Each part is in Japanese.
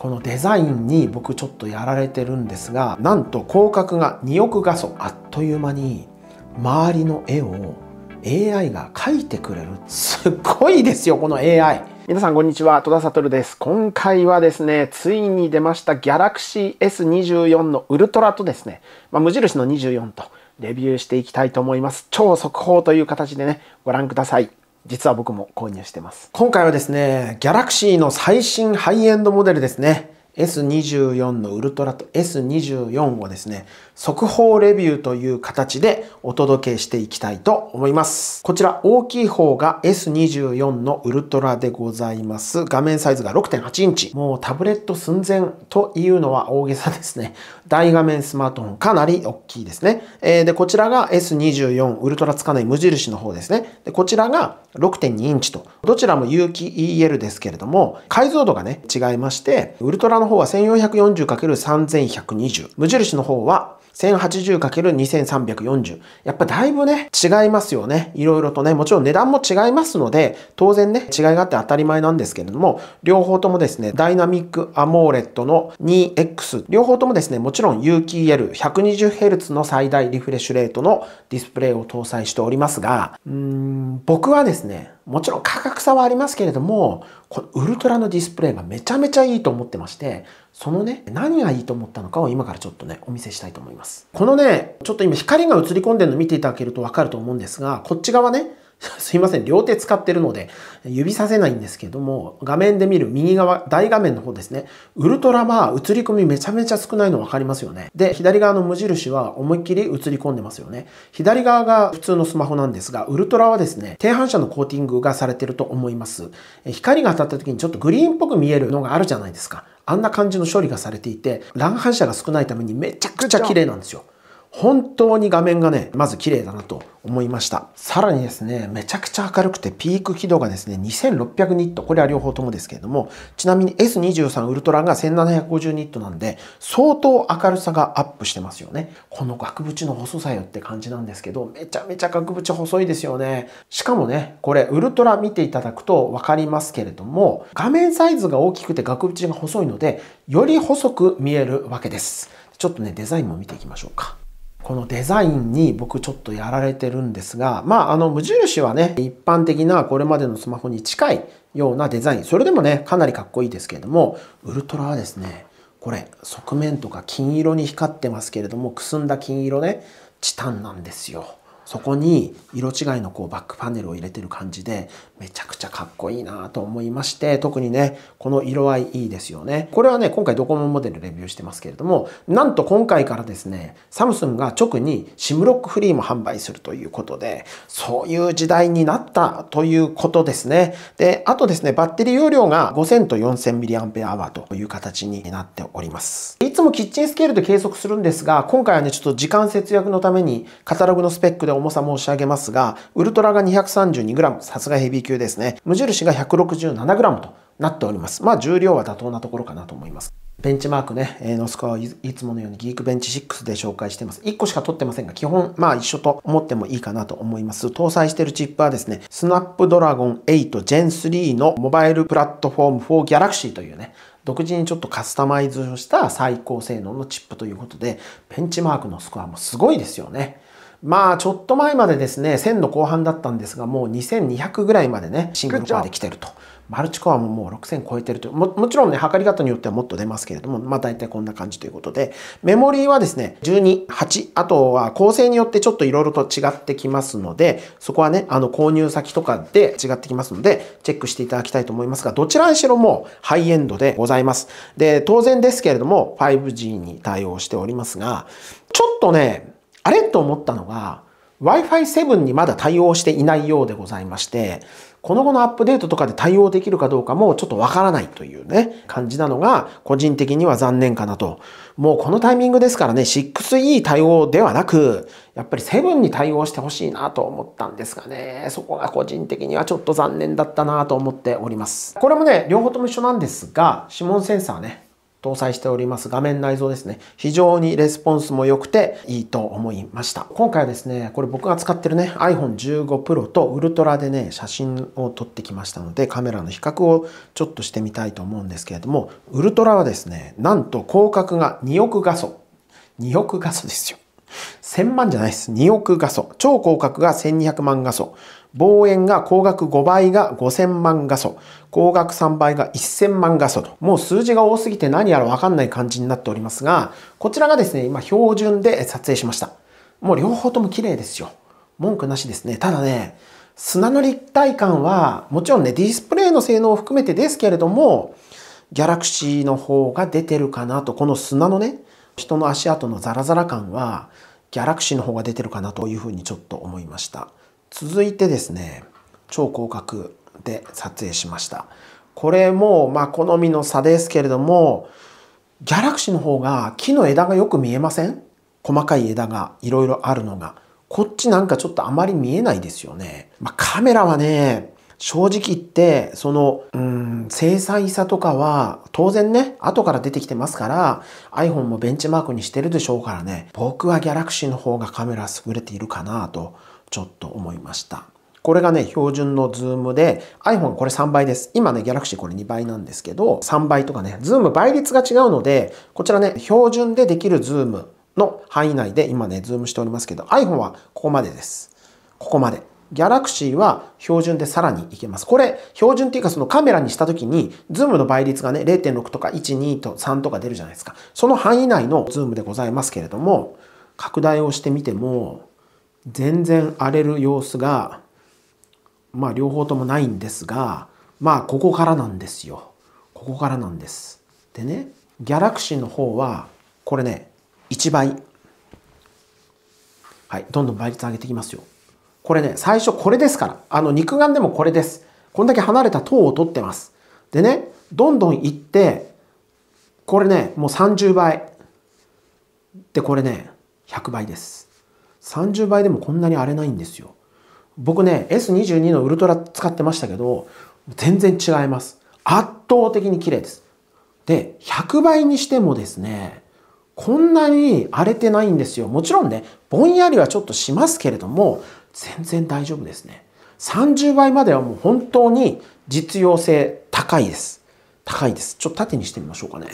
このデザインに僕ちょっとやられてるんですがなんと広角が2億画素あっという間に周りの絵を AI が描いてくれるすっごいですよこの AI 皆さんこんにちは戸田悟です今回はですねついに出ました Galaxy S24 のウルトラとですね、まあ、無印の24とレビューしていきたいと思います超速報という形でねご覧ください実は僕も購入してます。今回はですね、Galaxy の最新ハイエンドモデルですね。S24 のウルトラと S24 をですね、速報レビューという形でお届けしていきたいと思います。こちら大きい方が S24 のウルトラでございます。画面サイズが6.8インチ。もうタブレット寸前というのは大げさですね。大画面スマートフォンかなり大きいですね。えー、で、こちらが S24 ウルトラつかない無印の方ですね。で、こちらが6.2インチと。どちらも有機 EL ですけれども、解像度がね、違いまして、ウルトラの方は 1440×3120。無印の方は 1080×2340。やっぱだいぶね、違いますよね。いろいろとね、もちろん値段も違いますので、当然ね、違いがあって当たり前なんですけれども、両方ともですね、ダイナミックアモーレットの 2X、両方ともですね、もちろん UKEL120Hz の最大リフレッシュレートのディスプレイを搭載しておりますが、うーん、僕はですね、もちろん価格差はありますけれども、このウルトラのディスプレイがめちゃめちゃいいと思ってまして、そのね、何がいいと思ったのかを今からちょっとね、お見せしたいと思います。このね、ちょっと今光が映り込んでるの見ていただけるとわかると思うんですが、こっち側ね、すいません、両手使ってるので、指させないんですけども、画面で見る右側、大画面の方ですね。ウルトラバー、映り込みめちゃめちゃ少ないの分かりますよね。で、左側の無印は思いっきり映り込んでますよね。左側が普通のスマホなんですが、ウルトラはですね、低反射のコーティングがされてると思います。光が当たった時にちょっとグリーンっぽく見えるのがあるじゃないですか。あんな感じの処理がされていて、乱反射が少ないためにめちゃくちゃ綺麗なんですよ。本当に画面がね、まず綺麗だなと思いました。さらにですね、めちゃくちゃ明るくてピーク輝度がですね、2600ニット。これは両方ともですけれども、ちなみに S23 ウルトラが1750ニットなんで、相当明るさがアップしてますよね。この額縁の細さよって感じなんですけど、めちゃめちゃ額縁細いですよね。しかもね、これウルトラ見ていただくとわかりますけれども、画面サイズが大きくて額縁が細いので、より細く見えるわけです。ちょっとね、デザインも見ていきましょうか。このデザインに僕ちょっとやられてるんですが、まあ、あの、無印はね、一般的なこれまでのスマホに近いようなデザイン、それでもね、かなりかっこいいですけれども、ウルトラはですね、これ、側面とか金色に光ってますけれども、くすんだ金色ね、チタンなんですよ。そこに色違いのこうバックパネルを入れてる感じでめちゃくちゃかっこいいなと思いまして特にねこの色合いいいですよねこれはね今回ドコモモデルレビューしてますけれどもなんと今回からですねサムスンが直に SIM ロックフリーも販売するということでそういう時代になったということですねであとですねバッテリー容量が5000と 4000mAh という形になっておりますいつもキッチンスケールで計測するんですが今回はねちょっと時間節約のためにカタログのスペックで重さ申し上げますが、ウルトラが 232g、さすがヘビー級ですね。無印が 167g となっております。まあ重量は妥当なところかなと思います。ベンチマークね、えノスコアはいつものようにギークベンチ6で紹介しています。1個しか取ってませんが、基本、まあ一緒と思ってもいいかなと思います。搭載しているチップはですね、スナップドラゴン8 Gen 3のモバイルプラットフォーム4 Galaxy というね、独自にちょっとカスタマイズをした最高性能のチップということで、ベンチマークのスコアもすごいですよね。まあちょっと前までですね、1000の後半だったんですが、もう2200ぐらいまでね、シングルコアで来てると。マルチコアももう6000超えてるとも。もちろんね、測り方によってはもっと出ますけれども、まあ大体こんな感じということで、メモリーはですね、12、8、あとは構成によってちょっといろいろと違ってきますので、そこはね、あの購入先とかで違ってきますので、チェックしていただきたいと思いますが、どちらにしろもうハイエンドでございます。で、当然ですけれども、5G に対応しておりますが、ちょっとね、あれと思ったのが、Wi-Fi7 にまだ対応していないようでございまして、この後のアップデートとかで対応できるかどうかもちょっとわからないというね、感じなのが個人的には残念かなと。もうこのタイミングですからね、6E 対応ではなく、やっぱり7に対応してほしいなと思ったんですがね、そこが個人的にはちょっと残念だったなと思っております。これもね、両方とも一緒なんですが、指紋センサーね、搭載しております画面内蔵ですね。非常にレスポンスも良くていいと思いました。今回はですね、これ僕が使ってるね、iPhone15 Pro とウルトラでね、写真を撮ってきましたので、カメラの比較をちょっとしてみたいと思うんですけれども、ウルトラはですね、なんと広角が2億画素。2億画素ですよ。1000万じゃないです。2億画素。超広角が1200万画素。望遠が高額5倍が5000万画素、高額3倍が1000万画素と、もう数字が多すぎて何やらわかんない感じになっておりますが、こちらがですね、今標準で撮影しました。もう両方とも綺麗ですよ。文句なしですね。ただね、砂の立体感は、もちろんね、ディスプレイの性能を含めてですけれども、ギャラクシーの方が出てるかなと、この砂のね、人の足跡のザラザラ感は、ギャラクシーの方が出てるかなというふうにちょっと思いました。続いてですね超広角で撮影しましたこれもまあ好みの差ですけれどもギャラクシーの方が木の枝がよく見えません細かい枝がいろいろあるのがこっちなんかちょっとあまり見えないですよね、まあ、カメラはね正直言ってそのうん精細さとかは当然ね後から出てきてますから iPhone もベンチマークにしてるでしょうからね僕はギャラクシーの方がカメラ優れているかなとちょっと思いました。これがね、標準のズームで、iPhone これ3倍です。今ね、Galaxy これ2倍なんですけど、3倍とかね、ズーム倍率が違うので、こちらね、標準でできるズームの範囲内で今ね、ズームしておりますけど、iPhone はここまでです。ここまで。Galaxy は標準でさらにいけます。これ、標準っていうかそのカメラにした時に、ズームの倍率がね、0.6とか1、2と3とか出るじゃないですか。その範囲内のズームでございますけれども、拡大をしてみても、全然荒れる様子がまあ両方ともないんですがまあここからなんですよここからなんですでねギャラクシーの方はこれね1倍はいどんどん倍率上げていきますよこれね最初これですからあの肉眼でもこれですこんだけ離れた塔を取ってますでねどんどんいってこれねもう30倍でこれね100倍です30倍でもこんなに荒れないんですよ。僕ね、S22 のウルトラ使ってましたけど、全然違います。圧倒的に綺麗です。で、100倍にしてもですね、こんなに荒れてないんですよ。もちろんね、ぼんやりはちょっとしますけれども、全然大丈夫ですね。30倍まではもう本当に実用性高いです。高いです。ちょっと縦にしてみましょうかね。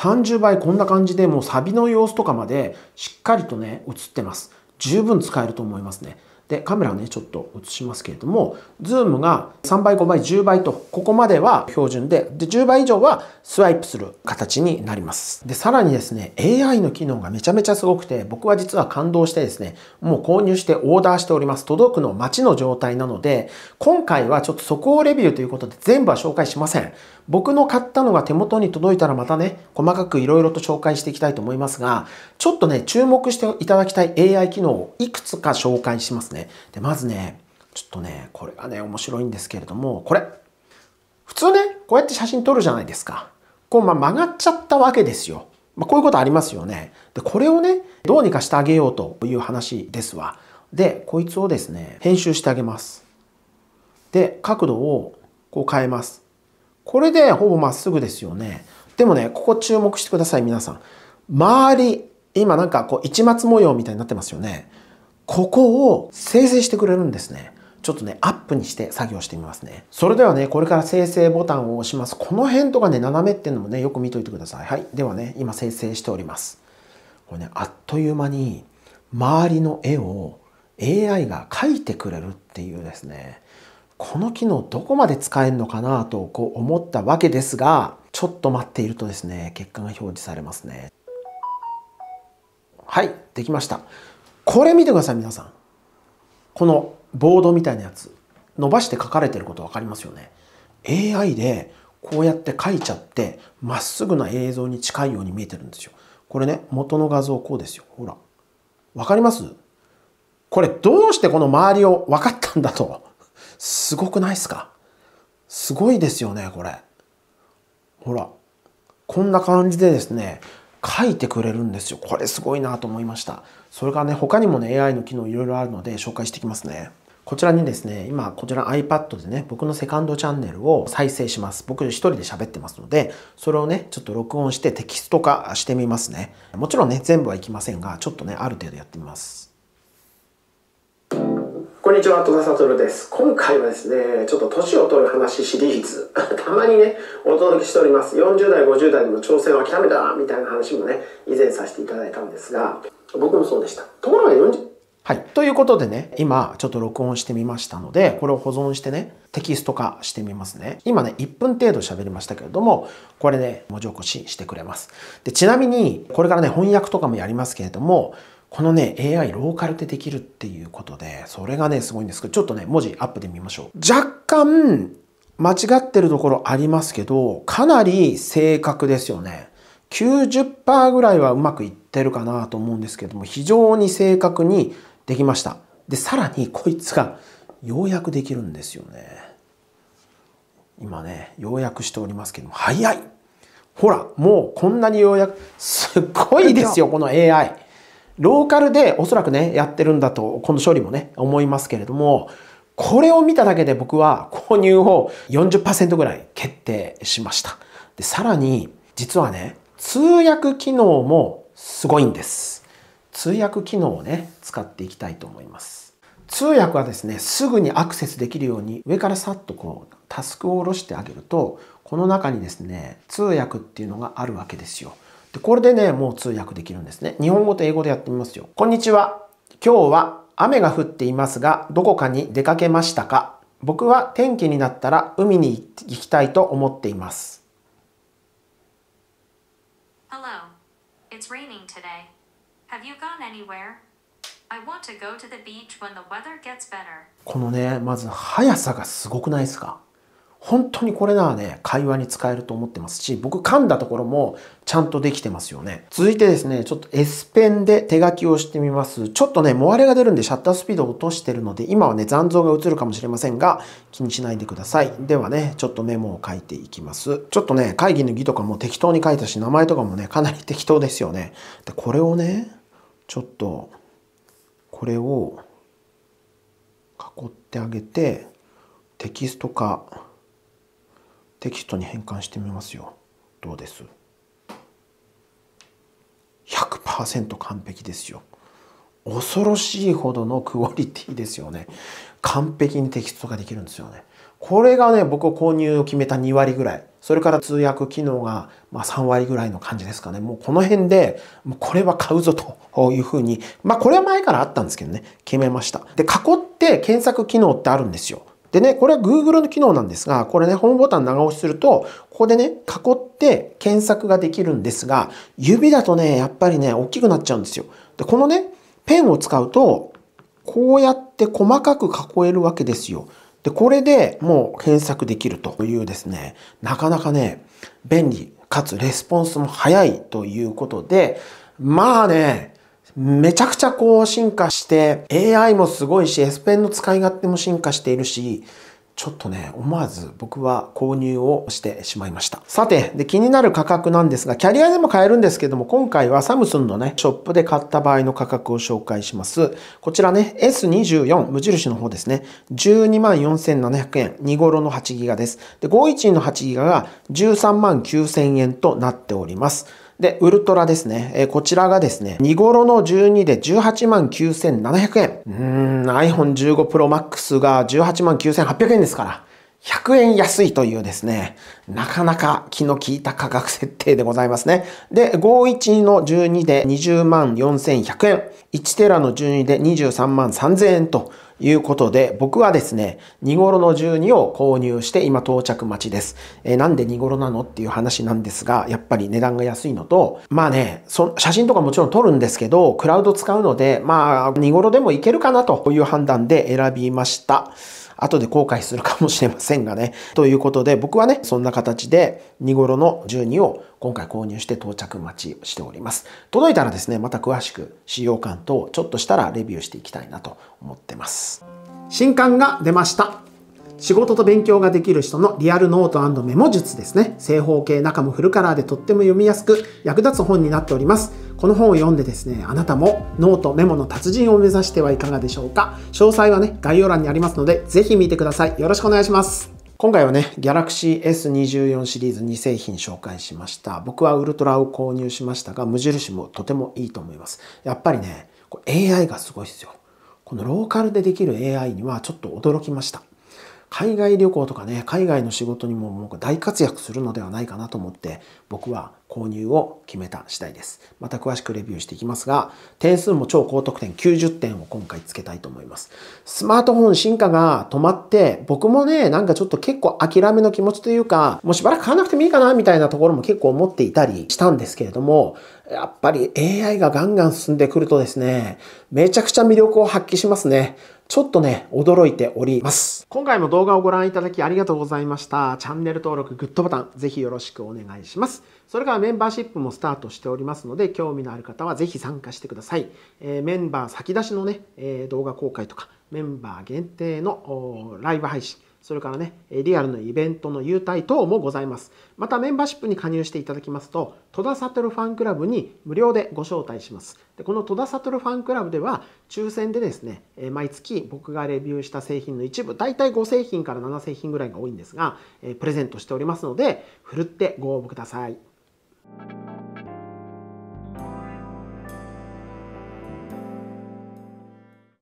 30倍こんな感じでもうサビの様子とかまでしっかりとね映ってます。十分使えると思いますね。で、カメラをね、ちょっと映しますけれども、ズームが3倍、5倍、10倍と、ここまでは標準で、で、10倍以上はスワイプする形になります。で、さらにですね、AI の機能がめちゃめちゃすごくて、僕は実は感動してですね、もう購入してオーダーしております。届くの待ちの状態なので、今回はちょっと速報レビューということで全部は紹介しません。僕の買ったのが手元に届いたらまたね、細かく色々と紹介していきたいと思いますが、ちょっとね、注目していただきたい AI 機能をいくつか紹介しますね。で。で、まずね、ちょっとね、これがね、面白いんですけれども、これ。普通ね、こうやって写真撮るじゃないですか。こう、ま曲がっちゃったわけですよ。まあ、こういうことありますよね。で、これをね、どうにかしてあげようという話ですわ。で、こいつをですね、編集してあげます。で、角度をこう変えます。これでほぼまっすぐですよね。でもね、ここ注目してください、皆さん。周り、今なんかこう、市松模様みたいになってますよね。ここを生成してくれるんですね。ちょっとね、アップにして作業してみますね。それではね、これから生成ボタンを押します。この辺とかね、斜めっていうのもね、よく見といてください。はい。ではね、今生成しております。これね、あっという間に周りの絵を AI が描いてくれるっていうですね、この機能どこまで使えるのかなとこう思ったわけですが、ちょっと待っているとですね、結果が表示されますね。はい、できました。これ見てください、皆さん。このボードみたいなやつ。伸ばして書かれてること分かりますよね。AI でこうやって書いちゃって、まっすぐな映像に近いように見えてるんですよ。これね、元の画像こうですよ。ほら。分かりますこれどうしてこの周りを分かったんだと。すごくないですかすごいですよね、これ。ほら。こんな感じでですね、書いてくれるんですよ。これすごいなと思いました。それからね、他にもね、AI の機能いろいろあるので紹介していきますね。こちらにですね、今、こちら iPad でね、僕のセカンドチャンネルを再生します。僕一人で喋ってますので、それをね、ちょっと録音してテキスト化してみますね。もちろんね、全部はいきませんが、ちょっとね、ある程度やってみます。にちは、戸田悟です。今回はですね、ちょっと年を取る話シリーズ、たまにね、お届けしております。40代、50代でも挑戦を諦めたみたいな話もね、以前させていただいたんですが、僕もそうでした。ところが40、はい。ということでね、今ちょっと録音してみましたので、これを保存してね、テキスト化してみますね。今ね、1分程度喋りましたけれども、これで、ね、文字起こししてくれます。で、ちなみに、これからね、翻訳とかもやりますけれども、このね、AI ローカルでできるっていうことで、それがね、すごいんですけど、ちょっとね、文字アップで見ましょう。若干、間違ってるところありますけど、かなり正確ですよね。90%ぐらいはうまくいってるかなと思うんですけども、非常に正確にできました。で、さらにこいつがようやくできるんですよね。今ね、ようやくしておりますけども、早いほら、もうこんなにようやく、すっごいですよ、この AI。ローカルでおそらくね、やってるんだと、この処理もね、思いますけれども、これを見ただけで僕は購入を40%ぐらい決定しました。で、さらに、実はね、通訳機能もすごいんです。通訳機能をね、使っていきたいと思います。通訳はですね、すぐにアクセスできるように上からさっとこうタスクを下ろしてあげると、この中にですね、通訳っていうのがあるわけですよ。で、これでね、もう通訳できるんですね。日本語と英語でやってみますよ。こんにちは。今日は雨が降っていますが、どこかに出かけましたか僕は天気になったら海に行きたいと思っています。Hello. It's raining today. Have you gone anywhere? I want to go to the beach when the weather gets better. このね、まず速さがすごくないですか本当にこれならね、会話に使えると思ってますし、僕噛んだところもちゃんとできてますよね。続いてですね、ちょっと S ペンで手書きをしてみます。ちょっとね、モアレが出るんでシャッタースピードを落としてるので、今はね、残像が映るかもしれませんが、気にしないでください。ではね、ちょっとメモを書いていきます。ちょっとね、会議の儀とかも適当に書いたし、名前とかもね、かなり適当ですよね。で、これをね、ちょっと、これを囲ってあげて、テキスト化。テキストに変換してみますよどうです100%完璧ですよ恐ろしいほどのクオリティですよね完璧にテキストができるんですよねこれがね僕購入を決めた2割ぐらいそれから通訳機能がま3割ぐらいの感じですかねもうこの辺でもうこれは買うぞというふうにまあこれは前からあったんですけどね決めましたで囲って検索機能ってあるんですよでね、これは Google の機能なんですが、これね、ホームボタン長押しすると、ここでね、囲って検索ができるんですが、指だとね、やっぱりね、大きくなっちゃうんですよ。で、このね、ペンを使うと、こうやって細かく囲えるわけですよ。で、これでもう検索できるというですね、なかなかね、便利、かつレスポンスも早いということで、まあね、めちゃくちゃこう進化して、AI もすごいし、S ペンの使い勝手も進化しているし、ちょっとね、思わず僕は購入をしてしまいました。さて、で気になる価格なんですが、キャリアでも買えるんですけども、今回はサムスンのね、ショップで買った場合の価格を紹介します。こちらね、S24、無印の方ですね、124,700円、2頃の8ギガです。で、512の8ギガが139,000円となっております。で、ウルトラですね。えー、こちらがですね、2頃の12で18万9700円。うーん、iPhone15 Pro Max が18万9800円ですから。100円安いというですね、なかなか気の利いた価格設定でございますね。で、51の12で20万4100円、1テラの12で23万3000円と、いうことで、僕はですね、2頃の12を購入して今到着待ちです。えー、なんで2頃なのっていう話なんですが、やっぱり値段が安いのと、まあね、そ写真とかもちろん撮るんですけど、クラウド使うので、まあ2頃でもいけるかなという判断で選びました。後で後悔するかもしれませんがね。ということで、僕はね、そんな形で見頃の12を今回購入して到着待ちしております。届いたらですね、また詳しく使用感とちょっとしたらレビューしていきたいなと思ってます。新刊が出ました。仕事と勉強ができる人のリアルノートメモ術ですね。正方形中もフルカラーでとっても読みやすく役立つ本になっております。この本を読んでですね、あなたもノートメモの達人を目指してはいかがでしょうか。詳細はね、概要欄にありますので、ぜひ見てください。よろしくお願いします。今回はね、Galaxy S24 シリーズ2製品紹介しました。僕はウルトラを購入しましたが、無印もとてもいいと思います。やっぱりね、AI がすごいですよ。このローカルでできる AI にはちょっと驚きました。海外旅行とかね、海外の仕事にももう大活躍するのではないかなと思って、僕は購入を決めた次第です。また詳しくレビューしていきますが、点数も超高得点90点を今回つけたいと思います。スマートフォン進化が止まって、僕もね、なんかちょっと結構諦めの気持ちというか、もうしばらく買わなくてもいいかなみたいなところも結構思っていたりしたんですけれども、やっぱり AI がガンガン進んでくるとですね、めちゃくちゃ魅力を発揮しますね。ちょっとね、驚いております。今回も動画をご覧いただきありがとうございました。チャンネル登録、グッドボタン、ぜひよろしくお願いします。それからメンバーシップもスタートしておりますので、興味のある方はぜひ参加してください。えー、メンバー先出しのね、えー、動画公開とか、メンバー限定のライブ配信、それからね、リアルのイベントの優待等もございます。またメンバーシップに加入していただきますと、戸田悟ファンクラブに無料でご招待します。でこの戸田悟ファンクラブでは、抽選でですね、毎月僕がレビューした製品の一部、大体5製品から7製品ぐらいが多いんですが、プレゼントしておりますので、ふるってご応募ください。